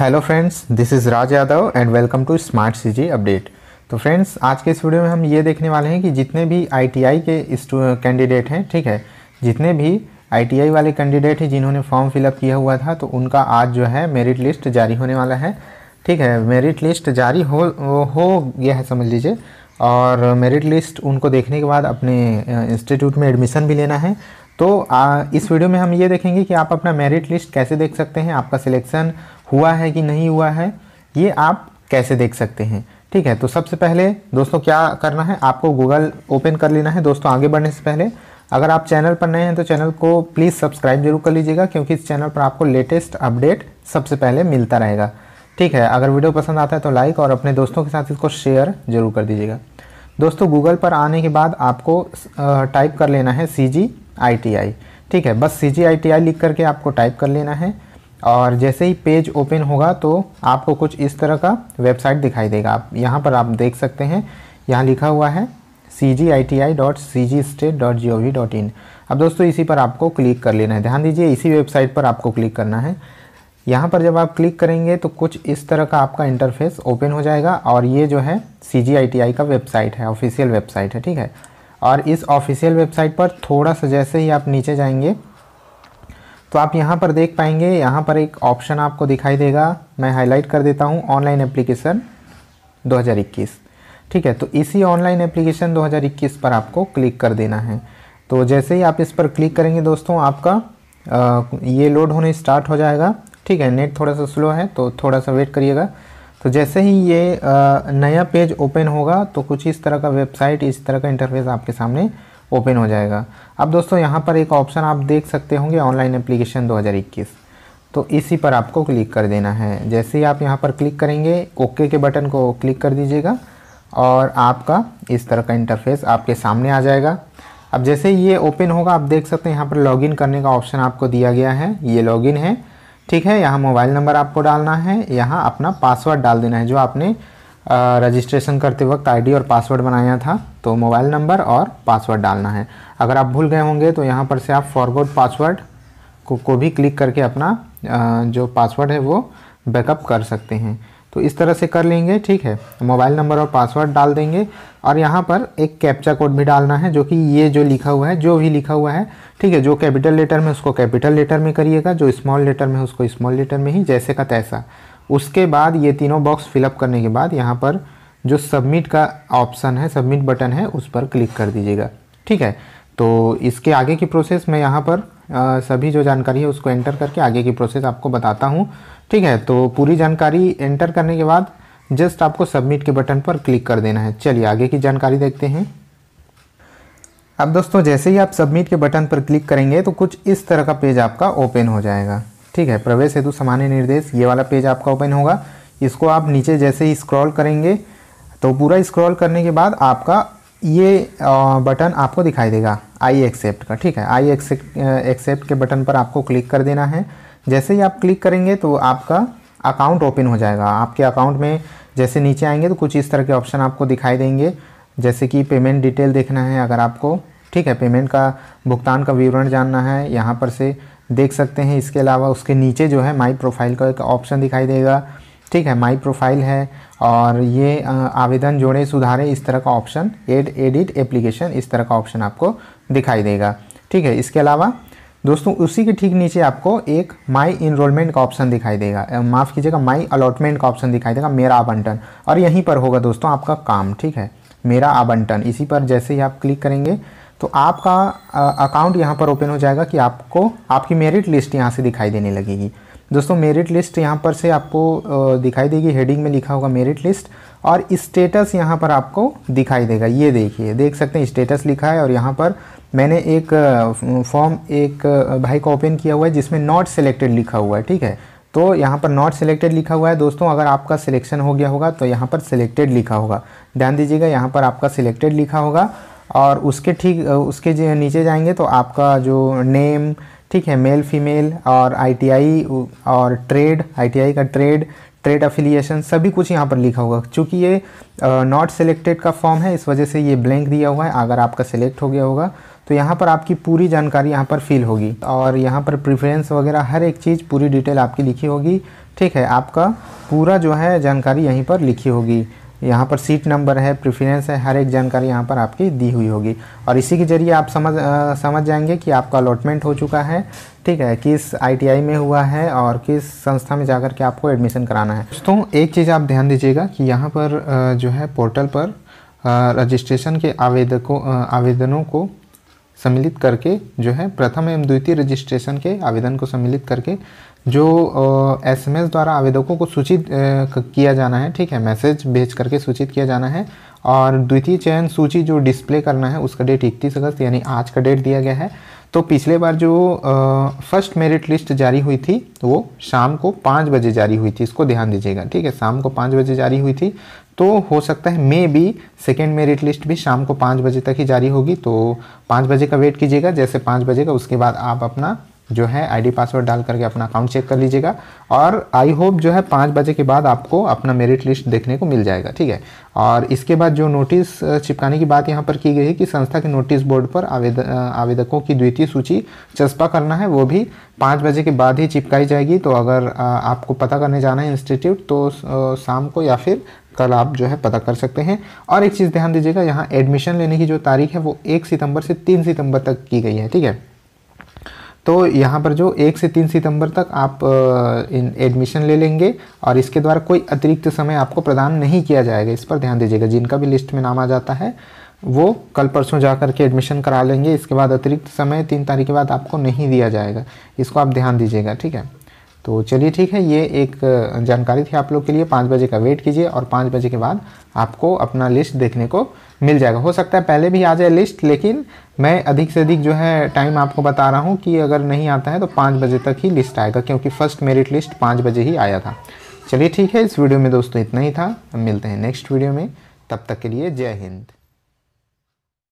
hello friends this is Raj Yadav and welcome to smart city update तो friends आज के इस वीडियो में हम ये देखने वाले हैं कि जितने भी आईटीआई के कैंडिडेट हैं ठीक है जितने भी आईटीआई वाले कैंडिडेट हैं जिन्होंने फॉर्म फिलअप किया हुआ था तो उनका आज जो है मेरिट लिस्ट जारी होने वाला है ठीक है मेरिट लिस्ट जारी हो हो गया है समझ लीजिए और मेरिट लिस्ट उनको देखने के बाद अपने इंस्टीट्यूट में एडमिशन भी लेना है तो आ, इस वीडियो में हम ये देखेंगे कि आप अपना मेरिट लिस्ट कैसे देख सकते हैं आपका सिलेक्शन हुआ है कि नहीं हुआ है ये आप कैसे देख सकते हैं ठीक है तो सबसे पहले दोस्तों क्या करना है आपको गूगल ओपन कर लेना है दोस्तों आगे बढ़ने से पहले अगर आप चैनल पर नए हैं तो चैनल को प्लीज़ सब्सक्राइब जरूर कर लीजिएगा क्योंकि इस चैनल पर आपको लेटेस्ट अपडेट सबसे पहले मिलता रहेगा ठीक है अगर वीडियो पसंद आता है तो लाइक और अपने दोस्तों के साथ इसको शेयर जरूर कर दीजिएगा दोस्तों गूगल पर आने के बाद आपको टाइप कर लेना है सी जी आई टी आई ठीक है बस सी जी आई टी आई लिख करके आपको टाइप कर लेना है और जैसे ही पेज ओपन होगा तो आपको कुछ इस तरह का वेबसाइट दिखाई देगा आप यहाँ पर आप देख सकते हैं यहाँ लिखा हुआ है C G I T I dot C G state dot G O V dot in अब दोस्तों इसी पर आपको क्लिक कर लेना है ध्यान दीजिए इसी वेबसाइट पर आपको क्लिक करना है यहाँ पर जब आप क्लिक करेंगे तो कुछ इस तरह का आपका इंटरफेस ओपन हो जाएगा और ये जो है सी जी आई टी आई का वेबसाइट है ऑफिशियल वेबसाइट है ठीक है और इस ऑफिशियल वेबसाइट पर थोड़ा सा जैसे ही आप नीचे जाएंगे तो आप यहाँ पर देख पाएंगे यहाँ पर एक ऑप्शन आपको दिखाई देगा मैं हाईलाइट कर देता हूँ ऑनलाइन एप्लीकेशन 2021 ठीक है तो इसी ऑनलाइन एप्लीकेशन 2021 पर आपको क्लिक कर देना है तो जैसे ही आप इस पर क्लिक करेंगे दोस्तों आपका आ, ये लोड होने स्टार्ट हो जाएगा ठीक है नेट थोड़ा सा स्लो है तो थोड़ा सा वेट करिएगा तो जैसे ही ये आ, नया पेज ओपन होगा तो कुछ इस तरह का वेबसाइट इस तरह का इंटरफेस आपके सामने ओपन हो जाएगा अब दोस्तों यहाँ पर एक ऑप्शन आप देख सकते होंगे ऑनलाइन एप्लीकेशन 2021 तो इसी पर आपको क्लिक कर देना है जैसे ही आप यहाँ पर क्लिक करेंगे ओके के बटन को क्लिक कर दीजिएगा और आपका इस तरह का इंटरफेस आपके सामने आ जाएगा अब जैसे ये ओपन होगा आप देख सकते हैं यहाँ पर लॉगिन करने का ऑप्शन आपको दिया गया है ये लॉगिन है ठीक है यहाँ मोबाइल नंबर आपको डालना है यहाँ अपना पासवर्ड डाल देना है जो आपने रजिस्ट्रेशन करते वक्त आईडी और पासवर्ड बनाया था तो मोबाइल नंबर और पासवर्ड डालना है अगर आप भूल गए होंगे तो यहाँ पर से आप फॉरवर्ड पासवर्ड को को भी क्लिक करके अपना आ, जो पासवर्ड है वो बैकअप कर सकते हैं तो इस तरह से कर लेंगे ठीक है मोबाइल नंबर और पासवर्ड डाल देंगे और यहाँ पर एक कैप्चा कोड भी डालना है जो कि ये जो लिखा हुआ है जो भी लिखा हुआ है ठीक है जो कैपिटल लेटर में उसको कैपिटल लेटर में करिएगा जो स्मॉल लेटर में उसको स्मॉल लेटर में ही जैसे का तैसा उसके बाद ये तीनों बॉक्स फिलअप करने के बाद यहाँ पर जो सबमिट का ऑप्शन है सबमिट बटन है उस पर क्लिक कर दीजिएगा ठीक है तो इसके आगे की प्रोसेस मैं यहाँ पर आ, सभी जो जानकारी है उसको एंटर करके आगे की प्रोसेस आपको बताता हूँ ठीक है तो पूरी जानकारी एंटर करने के बाद जस्ट आपको सबमिट के बटन पर क्लिक कर देना है चलिए आगे की जानकारी देखते हैं अब दोस्तों जैसे ही आप सबमिट के बटन पर क्लिक करेंगे तो कुछ इस तरह का पेज आपका ओपन हो जाएगा ठीक है प्रवेश हेतु सामान्य निर्देश ये वाला पेज आपका ओपन होगा इसको आप नीचे जैसे ही स्क्रॉल करेंगे तो पूरा स्क्रॉल करने के बाद आपका ये बटन आपको दिखाई देगा आई एक्सेप्ट का ठीक है आई एक्सेप्ट के बटन पर आपको क्लिक कर देना है जैसे ही आप क्लिक करेंगे तो आपका अकाउंट ओपन हो जाएगा आपके अकाउंट में जैसे नीचे आएंगे तो कुछ इस तरह के ऑप्शन आपको दिखाई देंगे जैसे कि पेमेंट डिटेल देखना है अगर आपको ठीक है पेमेंट का भुगतान का विवरण जानना है यहाँ पर से देख सकते हैं इसके अलावा उसके नीचे जो है माई प्रोफाइल का एक ऑप्शन दिखाई देगा ठीक है माई प्रोफाइल है और ये आवेदन जोड़े सुधारे इस तरह का ऑप्शन एड एडिट एप्लीकेशन इस तरह का ऑप्शन आपको दिखाई देगा ठीक है इसके अलावा दोस्तों उसी के ठीक नीचे आपको एक माई इनरोलमेंट का ऑप्शन दिखाई देगा माफ़ कीजिएगा माई अलॉटमेंट का ऑप्शन दिखाई देगा मेरा आवंटन और यहीं पर होगा दोस्तों आपका काम ठीक है मेरा आवंटन इसी पर जैसे ही आप क्लिक करेंगे तो आपका अकाउंट यहाँ पर ओपन हो जाएगा कि आपको आपकी मेरिट लिस्ट यहाँ से दिखाई देने लगेगी दोस्तों मेरिट लिस्ट यहाँ पर से आपको दिखाई देगी हेडिंग में लिखा होगा मेरिट लिस्ट और स्टेटस यहाँ पर आपको दिखाई देगा ये देखिए देख सकते हैं स्टेटस लिखा है और यहाँ पर मैंने एक फॉर्म एक भाई का ओपन किया हुआ है जिसमें नॉट सेलेक्टेड लिखा हुआ है ठीक है तो यहाँ पर नॉट सेलेक्टेड लिखा हुआ है दोस्तों अगर आपका सिलेक्शन हो गया होगा तो यहाँ पर सिलेक्टेड लिखा होगा ध्यान दीजिएगा यहाँ पर आपका सिलेक्टेड लिखा होगा और उसके ठीक उसके जो नीचे जाएंगे तो आपका जो नेम ठीक है मेल फीमेल और आईटीआई और ट्रेड आईटीआई का ट्रेड ट्रेड अफिलिएशन सभी कुछ यहाँ पर लिखा होगा क्योंकि ये नॉट सेलेक्टेड का फॉर्म है इस वजह से ये ब्लैंक दिया हुआ है अगर आपका सिलेक्ट हो गया होगा तो यहाँ पर आपकी पूरी जानकारी यहाँ पर फिल होगी और यहाँ पर प्रिफ्रेंस वगैरह हर एक चीज़ पूरी डिटेल आपकी लिखी होगी ठीक है आपका पूरा जो है जानकारी यहीं पर लिखी होगी यहाँ पर सीट नंबर है प्रिफ्रेंस है हर एक जानकारी यहाँ पर आपकी दी हुई होगी और इसी के ज़रिए आप समझ आ, समझ जाएंगे कि आपका अलॉटमेंट हो चुका है ठीक है किस आईटीआई में हुआ है और किस संस्था में जाकर के आपको एडमिशन कराना है दोस्तों एक चीज़ आप ध्यान दीजिएगा कि यहाँ पर जो है पोर्टल पर रजिस्ट्रेशन के आवेदकों आवेदनों को सम्मिलित करके जो है प्रथम एवं द्वितीय रजिस्ट्रेशन के आवेदन को सम्मिलित करके जो एसएमएस द्वारा आवेदकों को सूचित किया जाना है ठीक है मैसेज भेज करके सूचित किया जाना है और द्वितीय चयन सूची जो डिस्प्ले करना है उसका डेट इकतीस अगस्त यानी आज का डेट दिया गया है तो पिछले बार जो फर्स्ट मेरिट लिस्ट जारी हुई थी वो शाम को पाँच बजे जारी हुई थी इसको ध्यान दीजिएगा ठीक है शाम को पाँच बजे जारी हुई थी तो हो सकता है maybe second merit list भी शाम को पाँच बजे तक ही जारी होगी तो पाँच बजे का वेट कीजिएगा जैसे पाँच बजे का उसके बाद आप अपना जो है आईडी पासवर्ड डाल करके अपना अकाउंट चेक कर लीजिएगा और आई होप जो है पाँच बजे के बाद आपको अपना मेरिट लिस्ट देखने को मिल जाएगा ठीक है और इसके बाद जो नोटिस चिपकाने की बात यहाँ पर की गई है कि संस्था के नोटिस बोर्ड पर आवेद आवेदकों की द्वितीय सूची चस्पा करना है वो भी पाँच बजे के बाद ही चिपकाई जाएगी तो अगर आपको पता करने जाना है इंस्टीट्यूट तो शाम को या फिर कल आप जो है पता कर सकते हैं और एक चीज़ ध्यान दीजिएगा यहाँ एडमिशन लेने की जो तारीख है वो एक सितंबर से तीन सितंबर तक की गई है ठीक है तो यहाँ पर जो एक से तीन सितंबर तक आप इन एडमिशन ले लेंगे और इसके द्वारा कोई अतिरिक्त समय आपको प्रदान नहीं किया जाएगा इस पर ध्यान दीजिएगा जिनका भी लिस्ट में नाम आ जाता है वो कल परसों जा कर के एडमिशन करा लेंगे इसके बाद अतिरिक्त समय तीन तारीख के बाद आपको नहीं दिया जाएगा इसको आप ध्यान दीजिएगा ठीक है तो चलिए ठीक है ये एक जानकारी थी आप लोग के लिए पाँच बजे का वेट कीजिए और पाँच बजे के बाद आपको अपना लिस्ट देखने को मिल जाएगा हो सकता है पहले भी आ जाए लिस्ट लेकिन मैं अधिक से अधिक जो है टाइम आपको बता रहा हूँ कि अगर नहीं आता है तो पाँच बजे तक ही लिस्ट आएगा क्योंकि फ़र्स्ट मेरिट लिस्ट पाँच बजे ही आया था चलिए ठीक है इस वीडियो में दोस्तों इतना ही था मिलते हैं नेक्स्ट वीडियो में तब तक के लिए जय हिंद